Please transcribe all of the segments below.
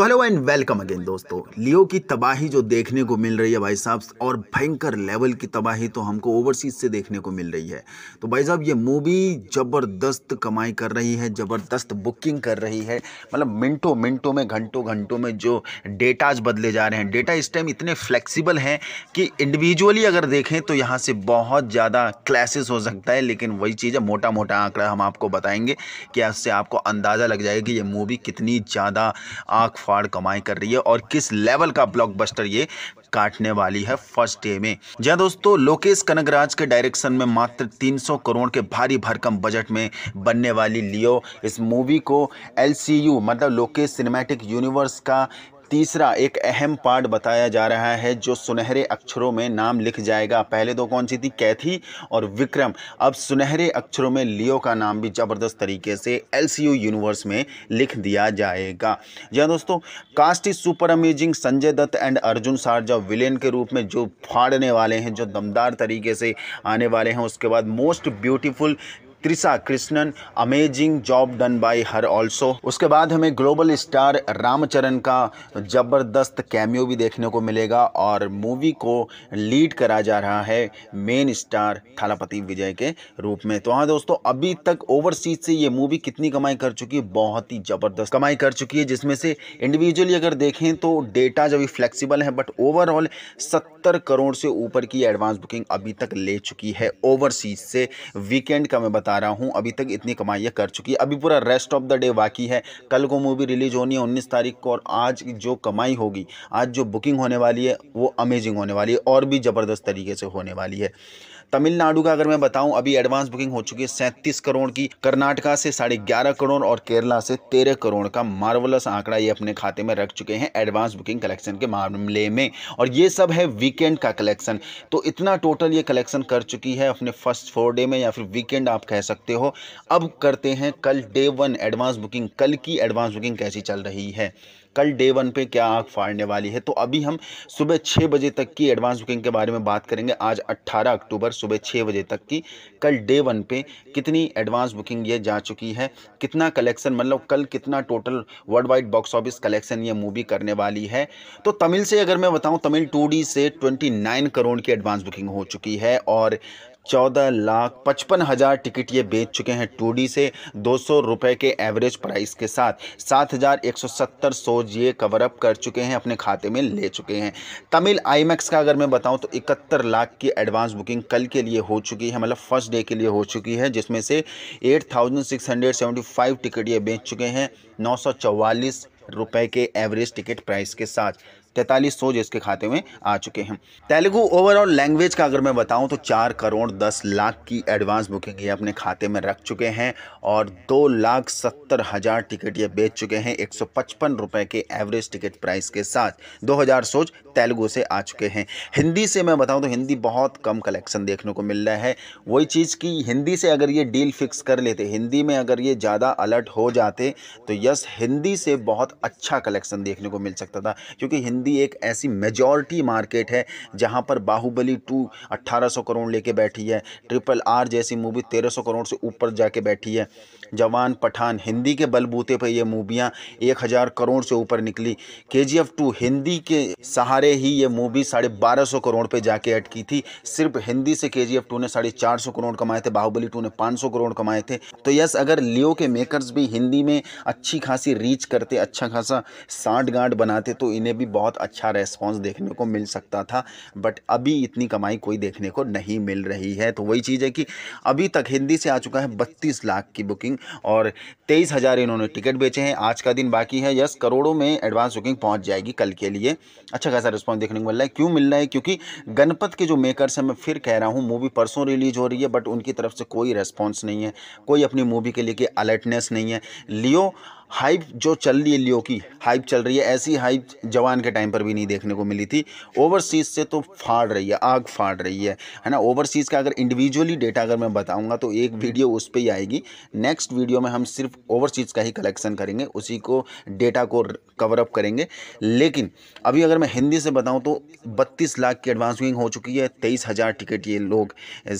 तो hello and welcome again दोस्तों लियो की तबाही जो देखने को मिल रही है भाई साहब और भयंकर लेवल की तबाही तो हमको ओवरसीज से देखने को मिल रही है तो भाई साहब ये मूवी ज़बरदस्त कमाई कर रही है ज़बरदस्त बुकिंग कर रही है मतलब मिनटों मिनटों में घंटों घंटों में जो डेटाज बदले जा रहे हैं डेटा इस टाइम इतने फ्लेक्सीबल हैं कि इंडिविजुअली अगर देखें तो यहाँ से बहुत ज़्यादा क्लासेस हो सकता है लेकिन वही चीज़ है मोटा मोटा आंकड़ा हम आपको बताएंगे कि इससे आपको अंदाज़ा लग जाएगा कि ये मूवी कितनी ज़्यादा आँख फाड़ कमाई कर रही है और किस लेवल का ब्लॉकबस्टर ये काटने वाली है फर्स्ट डे में जहाँ दोस्तों लोकेश कनगराज के डायरेक्शन में मात्र 300 करोड़ के भारी भरकम बजट में बनने वाली लियो इस मूवी को एलसीयू मतलब लोकेश सिनेमैटिक यूनिवर्स का तीसरा एक अहम पार्ट बताया जा रहा है जो सुनहरे अक्षरों में नाम लिख जाएगा पहले दो तो कौन सी थी कैथी और विक्रम अब सुनहरे अक्षरों में लियो का नाम भी ज़बरदस्त तरीके से एल यूनिवर्स में लिख दिया जाएगा या दोस्तों cast is super amazing Sanjay Dutt and Arjun Sarja villain के रूप में जो फाड़ने वाले हैं जो दमदार तरीके से आने वाले हैं उसके बाद most beautiful Trisha Krishnan amazing job done by her also उसके बाद हमें ग्लोबल स्टार रामचरण का ज़बरदस्त कैमियो भी देखने को मिलेगा और मूवी को लीड करा जा रहा है मेन स्टार थालापति विजय के रूप में तो हाँ दोस्तों अभी तक ओवरसीज से ये मूवी कितनी कमाई कर चुकी है बहुत ही ज़बरदस्त कमाई कर चुकी है जिसमें से इंडिविजुअली अगर देखें तो डेटा जब फ्लेक्सीबल है बट ओवरऑल सत्तर करोड़ से ऊपर की एडवांस बुकिंग अभी तक ले चुकी है ओवरसीज से वीकेंड का मैं बता बता रहा हूँ अभी तक इतनी कमाइयाँ कर चुकी है अभी पूरा रेस्ट ऑफ द डे बाकी है कल को मूवी रिलीज होनी है उन्नीस तारीख को और आज जो कमाई होगी आज जो बुकिंग होने वाली है वो अमेजिंग होने वाली है और भी ज़बरदस्त तरीके से होने वाली है तमिलनाडु का अगर मैं बताऊं अभी एडवांस बुकिंग हो चुकी है सैंतीस करोड़ की कर्नाटका से साढ़े ग्यारह करोड़ और केरला से तेरह करोड़ का मार्वलस आंकड़ा ये अपने खाते में रख चुके हैं एडवांस बुकिंग कलेक्शन के मामले में और ये सब है वीकेंड का कलेक्शन तो इतना टोटल ये कलेक्शन कर चुकी है अपने फर्स्ट फोर डे में या फिर वीकेंड आप कह सकते हो अब करते हैं कल डे वन एडवांस बुकिंग कल की एडवांस बुकिंग कैसी चल रही है कल डे वन पे क्या आग फाड़ने वाली है तो अभी हम सुबह छः बजे तक की एडवांस बुकिंग के बारे में बात करेंगे आज 18 अक्टूबर सुबह छः बजे तक की कल डे वन पे कितनी एडवांस बुकिंग ये जा चुकी है कितना कलेक्शन मतलब कल कितना total world wide box office collection ये मूवी करने वाली है तो तमिल से अगर मैं बताऊँ तमिल टू से ट्वेंटी करोड़ की एडवांस बुकिंग हो चुकी है और चौदह लाख पचपन हज़ार टिकट ये बेच चुके हैं टू से दो सौ के एवरेज प्राइस के साथ सात हज़ार एक सौ सत्तर सोज ये कवर अप कर चुके हैं अपने खाते में ले चुके हैं तमिल आईमैक्स का अगर मैं बताऊं तो इकहत्तर लाख की एडवांस बुकिंग कल के लिए हो चुकी है मतलब फर्स्ट डे के लिए हो चुकी है जिसमें से eight thousand six hundred seventy five ticket ये बेच चुके हैं नौ सौ के एवरेज टिकट प्राइस के साथ तैंतालीस सौ जिसके खाते में आ चुके हैं तेलुगु ओवरऑल लैंग्वेज का अगर मैं बताऊं तो चार करोड़ दस लाख की एडवांस बुकिंग ये अपने खाते में रख चुके हैं और दो लाख सत्तर हज़ार टिकट ये बेच चुके हैं एक सौ पचपन रुपये के एवरेज टिकट प्राइस के साथ दो हज़ार सोच तेलुगु से आ चुके हैं हिंदी से मैं बताऊँ तो हिंदी बहुत कम कलेक्शन देखने को मिल रहा है वही चीज़ की हिंदी से अगर ये डील फिक्स कर लेते हिंदी में अगर ये ज़्यादा अलर्ट हो जाते तो यस हिंदी से बहुत अच्छा कलेक्शन देखने को मिल सकता था क्योंकि हिंदी हिंदी एक ऐसी मेजॉरिटी मार्केट है जहां पर बाहुबली टू 1800 करोड़ लेके बैठी है ट्रिपल आर जैसी मूवी 1300 करोड़ से ऊपर जाके बैठी है जवान पठान हिंदी के बलबूते पर यह मूवियाँ एक हज़ार करोड़ से ऊपर निकली के जी एफ टू हिंदी के सहारे ही ये मूवी साढ़े बारह सौ करोड़ पे जाके अटकी थी सिर्फ हिंदी से के जी एफ टू ने साढ़े चार सौ करोड़ कमाए थे बाहुबली टू ने पाँच सौ करोड़ कमाए थे तो यस अगर लियो के मेकर्स भी हिंदी में अच्छी खासी रीच करते अच्छा खासा साठ गांठ बनाते तो इन्हें भी बहुत बहुत अच्छा रेस्पॉन्स देखने को मिल सकता था बट अभी इतनी कमाई कोई देखने को नहीं मिल रही है तो वही चीज़ है कि अभी तक हिंदी से आ चुका है बत्तीस लाख की बुकिंग और तेईस हज़ार इन्होंने टिकट बेचे हैं आज का दिन बाकी है यस करोड़ों में एडवांस बुकिंग पहुंच जाएगी कल के लिए अच्छा खासा रिस्पॉन्स देखने को मिल रहा है क्यों मिल रहा है क्योंकि गणपत के जो मेकर्स हैं मैं फिर कह रहा हूँ मूवी परसों रिलीज हो रही है बट उनकी तरफ से कोई रेस्पॉन्स नहीं है कोई अपनी मूवी के लिए अलर्टनेस नहीं है लियो हाइप जो चल रही है लियो की हाइप चल रही है ऐसी हाइप जवान के टाइम पर भी नहीं देखने को मिली थी ओवरसीज़ से तो फाड़ रही है आग फाड़ रही है है ना ओवरसीज़ का अगर इंडिविजुअली डेटा अगर मैं बताऊंगा तो एक वीडियो उस पर ही आएगी नेक्स्ट वीडियो में हम सिर्फ ओवरसीज़ का ही कलेक्शन करेंगे उसी को डेटा को कवरअप करेंगे लेकिन अभी अगर मैं हिंदी से बताऊँ तो बत्तीस लाख की एडवांस बुकिंग हो चुकी है तेईस हज़ार टिकट ये लोग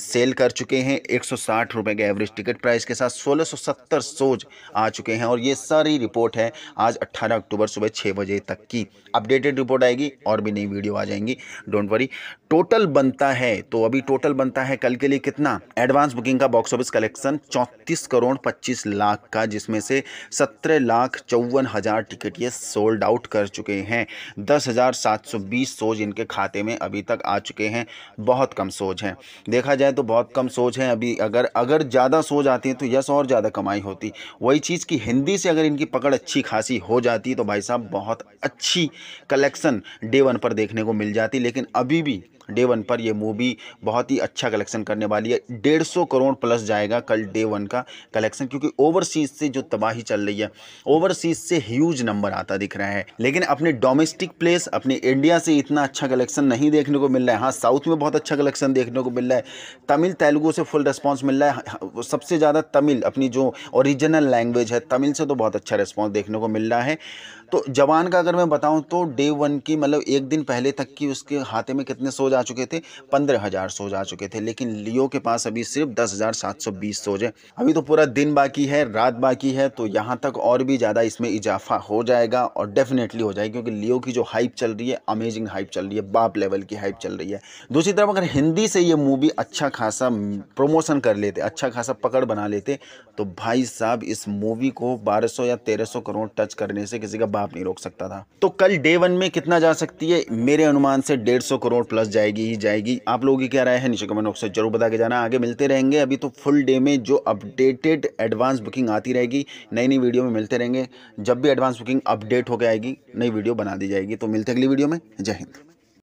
सेल कर चुके हैं एक सौ के एवरेज टिकट प्राइस के साथ सोलह सौ सोच आ चुके हैं और ये सब सारी रिपोर्ट है आज 18 अक्टूबर सुबह छः बजे तक की अपडेटेड रिपोर्ट आएगी और भी नई वीडियो आ जाएंगी डोंट वरी टोटल बनता है तो अभी टोटल बनता है कल के लिए कितना एडवांस बुकिंग का बॉक्स ऑफिस कलेक्शन चौंतीस करोड़ पच्चीस लाख का जिसमें से सत्रह लाख चौवन हज़ार टिकट ये सोल्ड आउट कर चुके हैं दस हज़ार सात सौ बीस सोज इनके खाते में अभी तक आ चुके हैं बहुत कम सोच हैं देखा जाए तो बहुत कम सोच हैं अभी अगर अगर ज़्यादा सोच आती है तो यस और ज़्यादा कमाई होती वही चीज़ की हिंदी से अगर इनकी पकड़ अच्छी खासी हो जाती तो भाई साहब बहुत अच्छी कलेक्शन डे वन पर देखने को मिल जाती लेकिन अभी भी डे वन पर यह मूवी बहुत ही अच्छा कलेक्शन करने वाली है डेढ़ सौ करोड़ प्लस जाएगा कल डे वन का कलेक्शन क्योंकि ओवरसीज से जो तबाही चल रही है ओवरसीज से ह्यूज नंबर आता दिख रहा है लेकिन अपने डोमेस्टिक प्लेस अपने इंडिया से इतना अच्छा कलेक्शन नहीं देखने को मिल रहा है हाँ साउथ में बहुत अच्छा कलेक्शन देखने को मिल रहा है तमिल तेलुगु से फुल रिस्पॉन्स मिल रहा है हाँ, सबसे ज़्यादा तमिल अपनी जो ओरिजिनल लैंग्वेज है तमिल से तो बहुत अच्छा रिस्पॉन्स देखने को मिल रहा है तो जवान का अगर मैं बताऊं तो डे वन की मतलब एक दिन पहले तक की उसके हाथे में कितने सोज आ चुके थे पंद्रह हज़ार सोज आ चुके थे लेकिन लियो के पास अभी सिर्फ दस हज़ार सात सौ बीस सोज है अभी तो पूरा दिन बाकी है रात बाकी है तो यहाँ तक और भी ज़्यादा इसमें इजाफा हो जाएगा और डेफिनेटली हो जाएगा क्योंकि लियो की जो हाइप चल रही है अमेजिंग हाइप चल रही है बाप लेवल की हाइप चल रही है दूसरी तरफ अगर हिंदी से ये मूवी अच्छा खासा प्रमोशन कर लेते अच्छा खासा पकड़ बना लेते तो भाई साहब इस मूवी को बारह या तेरह सौ करोड़ टच करने से किसी का बाप नहीं रोक सकता था तो कल डे वन में कितना जा सकती है मेरे अनुमान से डेढ़ सौ करोड़ प्लस जाएगी ही जाएगी आप लोगों की क्या राय है नीचे कमेंट बॉक्स में जरूर बता के जाना आगे मिलते रहेंगे अभी तो फुल डे में जो अपडेटेड एडवांस बुकिंग आती रहेगी नई नई वीडियो में मिलते रहेंगे जब भी एडवांस बुकिंग अपडेट होकर आएगी नई वीडियो बना दी जाएगी तो मिलते अगली वीडियो में जय हिंद